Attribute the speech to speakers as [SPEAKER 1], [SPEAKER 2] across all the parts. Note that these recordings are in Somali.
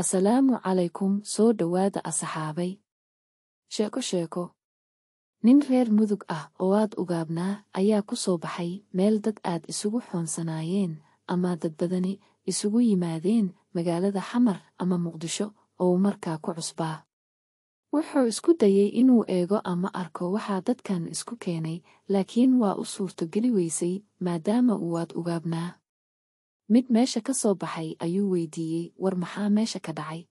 [SPEAKER 1] asalaamu calaykum soo dhowaada asaxaabay sheeko sheeko nin reer mudug ah oo aad ugaabnaa ayaa ku soo baxay meel dad aad isugu xoonsanaayeen ama dad badani isugu yimaadeen magaalada xamar ama muqdisho oo markaa ku cusbaa wuxuu isku dayey inuu eego ama arko waxaa dadkan isku keenay laakiin waa u suurtogeli weysay maadaama uu aad ugaabnaa mid meesha ka soo baxay ayuu weydiiyey war maxaa meesha ka dhacay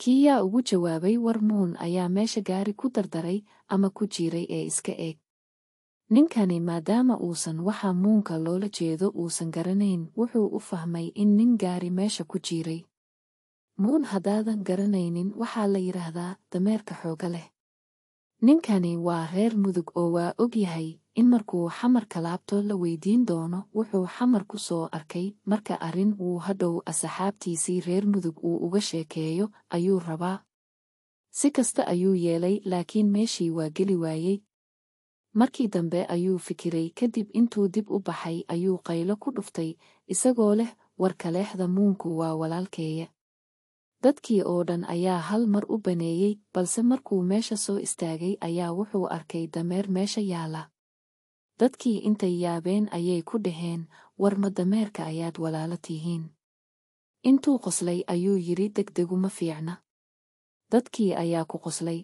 [SPEAKER 1] kii yaa ugu jawaabay war muun ayaa meesha gaari ku dardaray ama ku jiiray ee iska eeg ninkani maadaama uusan waxa muunka loola jeedo uusan garanayn wuxuu u fahmay in nin gaari meesha ku jiiray muun haddaadan garanaynin waxaa la yidhaahdaa dameerka xooga leh ninkani waa reer mudug oo waa og yahay in markuu xamarka laabto la weydiin doono wuxuu xamar ku soo arkay marka arrin wuu hadhow asxaabtiisii reer mudug uu uga sheekeeyo ayuu rabaa si kasta ayuu yeelay laakiin meeshii waa geli waayey markii dambe ayuu fikiray kadib intuu dib u baxay ayuu qaylo ku dhuftay isagoo leh warkaleexda muunku waa walaalkeeya dadkii oo dhan ayaa hal mar u baneeyey balse markuu meesha soo istaagay ayaa wuxuu arkay dameer meesha yaala dadkii intay yaabeen ayay ku dhaheen war ma dameerka ayaad walaalo tihiin intuu qoslay ayuu yidhi degdegu ma fiicna dadkii ayaa ku qoslay